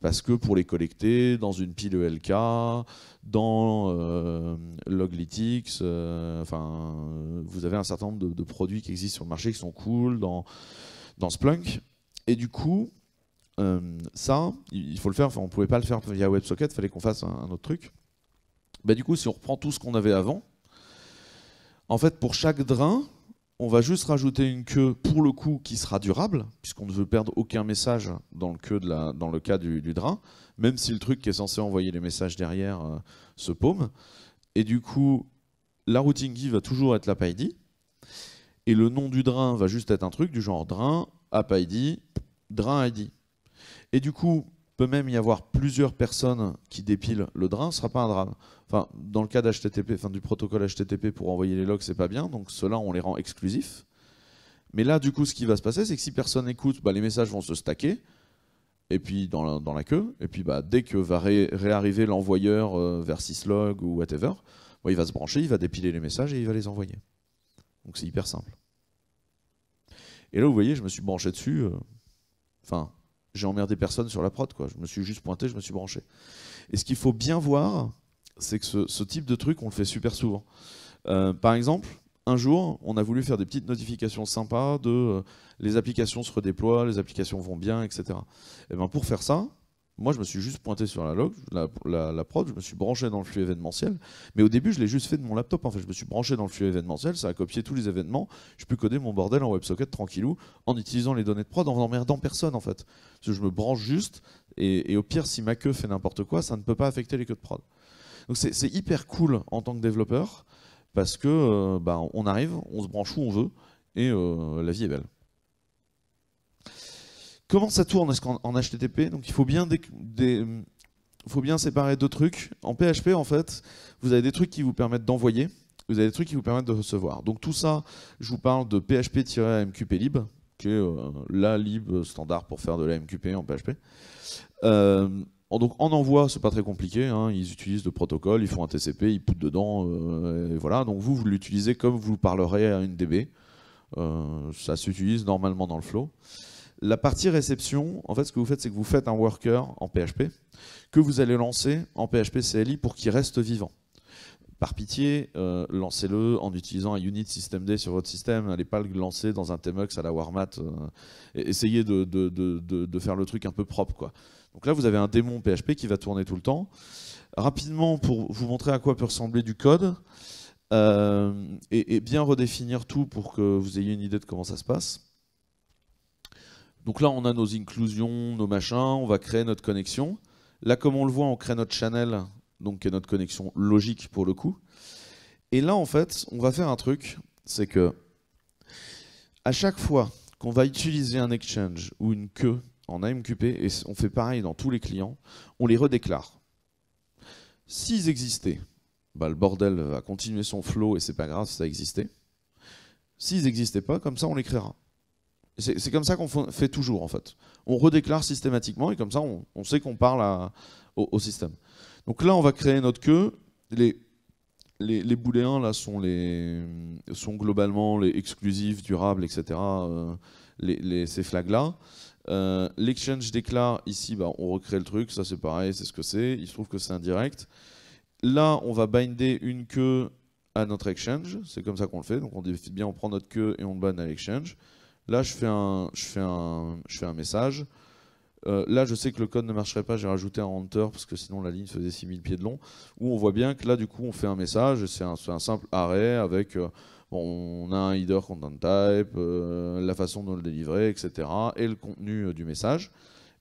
parce que pour les collecter dans une pile ELK, dans euh, Loglytics, enfin, vous avez un certain nombre de, produits qui existent sur le marché qui sont cool, dans, dans Splunk. Et du coup, ça, il faut le faire, enfin, on ne pouvait pas le faire via WebSocket, il fallait qu'on fasse un, un, autre truc. Bah, du coup, si on reprend tout ce qu'on avait avant, en fait, pour chaque drain, on va juste rajouter une queue, pour le coup, qui sera durable, puisqu'on ne veut perdre aucun message dans le, queue dans le cas du, drain, même si le truc qui est censé envoyer les messages derrière euh, se paume. Et du coup, la routing key va toujours être l'app ID, et le nom du drain va juste être un truc du genre drain, app ID, drain ID. Et du coup, peut même y avoir plusieurs personnes qui dépilent le drain, ce ne sera pas un drame. Enfin, dans le cas d'HTTP, enfin, du protocole HTTP pour envoyer les logs, c'est pas bien, donc ceux-là, on les rend exclusifs. Mais là, du coup, ce qui va se passer, c'est que si personne écoute, bah, les messages vont se stacker, et puis dans la, queue, et puis bah, dès que va réarriver l'envoyeur euh, vers syslog ou whatever, il va se brancher, il va dépiler les messages et il va les envoyer. Donc c'est hyper simple. Et là, vous voyez, je me suis branché dessus. Euh, enfin, j'ai emmerdé personne sur la prod, quoi. Je me suis juste pointé, je me suis branché. Et ce qu'il faut bien voir, c'est que ce, type de truc, on le fait super souvent. Euh, par exemple, un jour, on a voulu faire des petites notifications sympas de euh, les applications se redéploient, les applications vont bien, etc. Et eh ben pour faire ça, moi, je me suis juste pointé sur la log, la, prod, je me suis branché dans le flux événementiel. Mais au début, je l'ai juste fait de mon laptop. En fait, je me suis branché dans le flux événementiel, ça a copié tous les événements. Je peux coder mon bordel en WebSocket tranquillou en utilisant les données de prod, en emmerdant personne en fait. Parce que je me branche juste et, au pire, si ma queue fait n'importe quoi, ça ne peut pas affecter les queues de prod. Donc c'est hyper cool en tant que développeur parce que euh, bah, on arrive, on se branche où on veut et euh, la vie est belle. Comment ça tourne en HTTP Donc il faut bien, séparer deux trucs. En PHP, en fait, vous avez des trucs qui vous permettent d'envoyer, vous avez des trucs qui vous permettent de recevoir. Donc tout ça, je vous parle de PHP-MQP-lib, qui est euh, la lib standard pour faire de la MQP en PHP. Euh, donc en envoi, c'est pas très compliqué, hein. ils utilisent le protocole, ils font un TCP, ils poutent dedans, euh, voilà. Donc vous, vous l'utilisez comme vous parlerez à une DB. ça s'utilise normalement dans le flow. La partie réception, en fait, ce que vous faites, c'est que vous faites un worker en PHP que vous allez lancer en PHP CLI pour qu'il reste vivant. Par pitié, euh, lancez-le en utilisant un unit systemd sur votre système. N'allez pas le lancer dans un Tmux à la Warmat. Euh, essayez de, faire le truc un peu propre. Quoi. Donc là, vous avez un démon PHP qui va tourner tout le temps. Rapidement, pour vous montrer à quoi peut ressembler du code, euh, et, bien redéfinir tout pour que vous ayez une idée de comment ça se passe. Donc là, on a nos inclusions, nos machins, on va créer notre connexion. Là, comme on le voit, on crée notre channel, donc qui est notre connexion logique pour le coup. Et là, en fait, on va faire un truc, c'est que à chaque fois qu'on va utiliser un exchange ou une queue en AMQP, et on fait pareil dans tous les clients, on les redéclare. S'ils existaient, bah, le bordel va continuer son flow et c'est pas grave, ça existait. S'ils n'existaient pas, comme ça on les créera. C'est comme ça qu'on fait toujours, en fait. On redéclare systématiquement et comme ça, on, sait qu'on parle au, système. Donc là, on va créer notre queue. Les, les, booléens, là, sont, les, sont globalement les exclusifs, durables, etc. Euh, les, ces flags-là. Euh, l'exchange déclare, ici, bah, on recrée le truc. Ça, c'est pareil, c'est ce que c'est. Il se trouve que c'est indirect. Là, on va binder une queue à notre exchange. C'est comme ça qu'on le fait. Donc on bien, on prend notre queue et on le à l'exchange. Là, je fais un, message. Euh, là, je sais que le code ne marcherait pas, j'ai rajouté un enter parce que sinon la ligne faisait 6000 pieds de long. Où on voit bien que là, du coup, on fait un message, c'est un, simple arrêt avec euh, on a un header content type, euh, la façon de le délivrer, etc. et le contenu du message.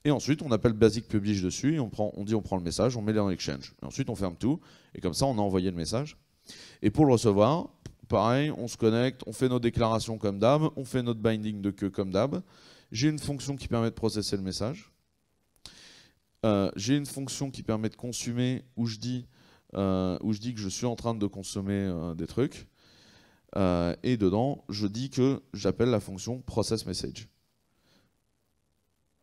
Et ensuite, on appelle basic publish dessus, on, on dit on prend le message, on met dans l'exchange. Ensuite, on ferme tout, et comme ça, on a envoyé le message. Et pour le recevoir, Pareil, on se connecte, on fait nos déclarations comme d'hab, on fait notre binding de queue comme d'hab. J'ai une fonction qui permet de processer le message. Euh, j'ai une fonction qui permet de consommer euh, où je dis, que je suis en train de consommer euh, des trucs. et dedans, je dis que j'appelle la fonction process message.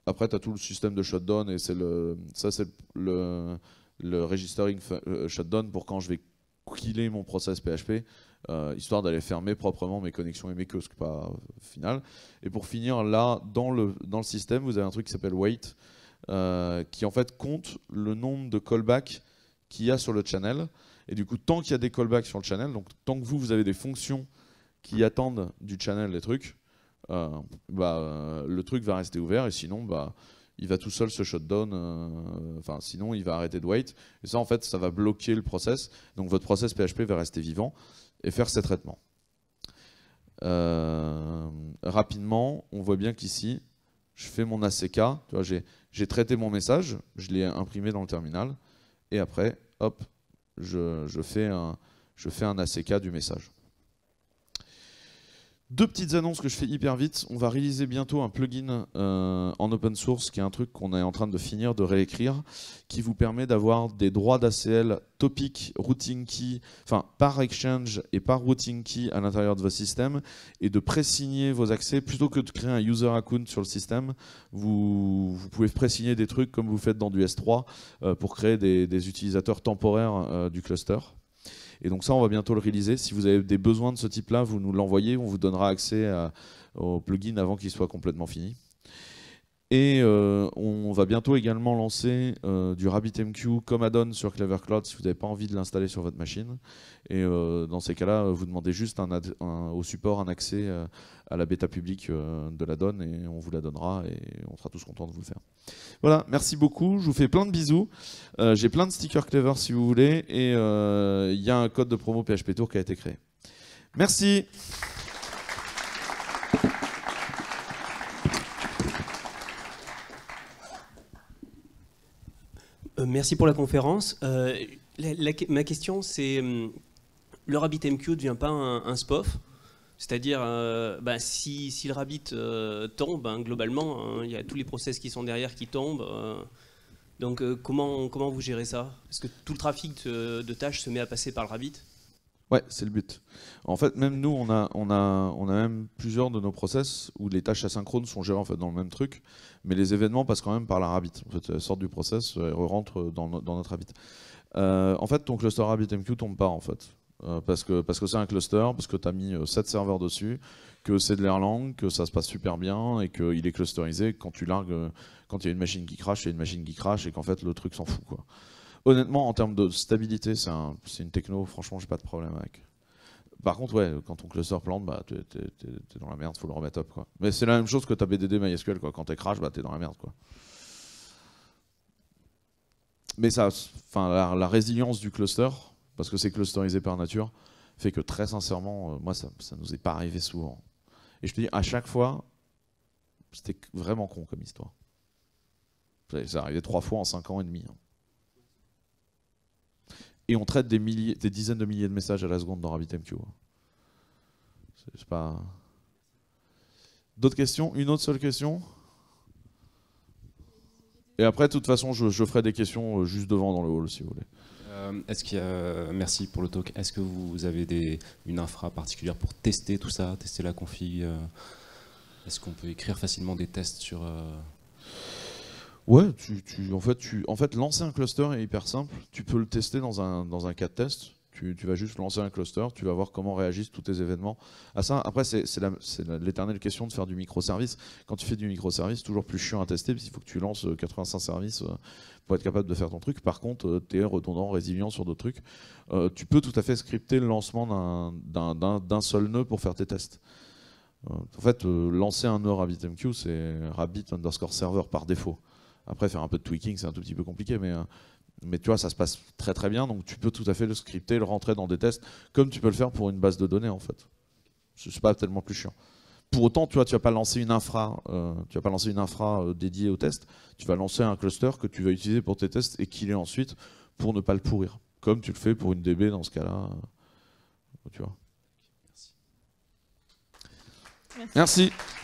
Après, tu as tout le système de shutdown et c'est le, ça, c'est le, le registering shutdown pour quand je vais killer mon process PHP euh, histoire d'aller fermer proprement mes connexions et mes kiosques, pas euh, final. Et pour finir, là, dans le, dans le système, vous avez un truc qui s'appelle wait, euh, qui en fait compte le nombre de callbacks qu'il y a sur le channel. Et du coup, tant qu'il y a des callbacks sur le channel, donc tant que vous, vous avez des fonctions qui attendent du channel les trucs, bah, le truc va rester ouvert et sinon, bah, il va tout seul se shutdown, enfin sinon il va arrêter de wait. Et ça en fait ça va bloquer le process, donc votre process PHP va rester vivant et faire ces traitements. Euh, rapidement, on voit bien qu'ici, je fais mon ACK, j'ai traité mon message, je l'ai imprimé dans le terminal, et après, hop, je, fais un, je fais un ACK du message. Deux petites annonces que je fais hyper vite. On va réaliser bientôt un plugin euh, en open source, qui est un truc qu'on est en train de finir de réécrire, qui vous permet d'avoir des droits d'ACL topic, routing key, enfin par exchange et par routing key à l'intérieur de votre système, et de pré-signer vos accès plutôt que de créer un user account sur le système. Vous, pouvez pré-signer des trucs comme vous faites dans du S3 euh, pour créer des, utilisateurs temporaires euh, du cluster. Et donc ça, on va bientôt le réaliser. Si vous avez des besoins de ce type-là, vous nous l'envoyez, on vous donnera accès au plugin avant qu'il soit complètement fini. Et euh, on va bientôt également lancer euh, du RabbitMQ comme add-on sur Clever Cloud si vous n'avez pas envie de l'installer sur votre machine. Et euh, dans ces cas-là, vous demandez juste au support un accès à la bêta publique de l'add-on et on vous la donnera et on sera tous contents de vous le faire. Voilà, merci beaucoup. Je vous fais plein de bisous. J'ai plein de stickers Clever si vous voulez. Et il y a un code de promo PHP Tour qui a été créé. Merci. Euh, merci pour la conférence. Euh, ma question, c'est hum, le RabbitMQ ne devient pas un, SPOF c'est-à-dire, euh, bah, si, si, le rabbit tombe, ben, globalement, hein, il y a tous les process qui sont derrière qui tombent. donc, comment, comment vous gérez ça Parce que tout le trafic de, tâches se met à passer par le rabbit. Ouais, c'est le but. En fait, même nous, on a, on, a, on a même plusieurs de nos process où les tâches asynchrones sont gérées en fait, dans le même truc, mais les événements passent quand même par la Rabbit. En fait, elles sortent du process et rentrent dans, dans notre Rabbit. Euh, en fait, ton cluster RabbitMQ tombe pas, en fait. Euh, parce que c'est parce que un cluster, parce que tu as mis 7 euh, serveurs dessus, que c'est de l'Erlang, que ça se passe super bien et qu'il est clusterisé quand tu largues, quand il y a une machine qui crache, il y a une machine qui crache et qu'en fait le truc s'en fout. quoi honnêtement, en termes de stabilité, c'est une techno, franchement, j'ai pas de problème avec. Par contre, ouais, quand ton cluster plante, bah, t'es es, dans la merde, faut le remettre up. Quoi. Mais c'est la même chose que ta BDD MySQL, quoi. quand t'es crash, bah, t'es dans la merde. Quoi. Mais ça, la, la résilience du cluster, parce que c'est clusterisé par nature, fait que très sincèrement, euh, moi, ça, nous est pas arrivé souvent. Et je te dis, à chaque fois, c'était vraiment con comme histoire. Ça arrivé trois fois en cinq ans et demi. Hein et on traite des, milliers, des dizaines de milliers de messages à la seconde dans RabbitMQ. Hein. C'est pas. D'autres questions Une autre seule question Et après, de toute façon, je, ferai des questions euh, juste devant dans le hall, si vous voulez. Euh, est-ce qu'il euh, Merci pour le talk. Est-ce que vous avez une infra particulière pour tester tout ça, tester la config Est-ce qu'on peut écrire facilement des tests sur... Ouais, en fait, tu, en fait, lancer un cluster est hyper simple. Tu peux le tester dans un, cas de test. Tu, vas juste lancer un cluster, tu vas voir comment réagissent tous tes événements à ça. Après, c'est l'éternelle question de faire du microservice. Quand tu fais du microservice, toujours plus chiant à tester, parce qu'il faut que tu lances 85 euh, services euh, pour être capable de faire ton truc. Par contre, euh, tu es redondant, résilient sur d'autres trucs. tu peux tout à fait scripter le lancement d'un seul nœud pour faire tes tests. en fait, lancer un nœud RabbitMQ, c'est Rabbit underscore server par défaut. Après, faire un peu de tweaking, c'est un tout petit peu compliqué, mais, euh, mais tu vois, ça se passe très très bien. Donc tu peux tout à fait le scripter, le rentrer dans des tests, comme tu peux le faire pour une base de données en fait. n'est pas tellement plus chiant. Pour autant, tu vois, tu vas pas lancer une infra, euh, tu vas pas lancer une infra euh, dédiée au test. Tu vas lancer un cluster que tu vas utiliser pour tes tests et qu'il est ensuite pour ne pas le pourrir, comme tu le fais pour une DB dans ce cas-là. tu vois. Merci. Merci.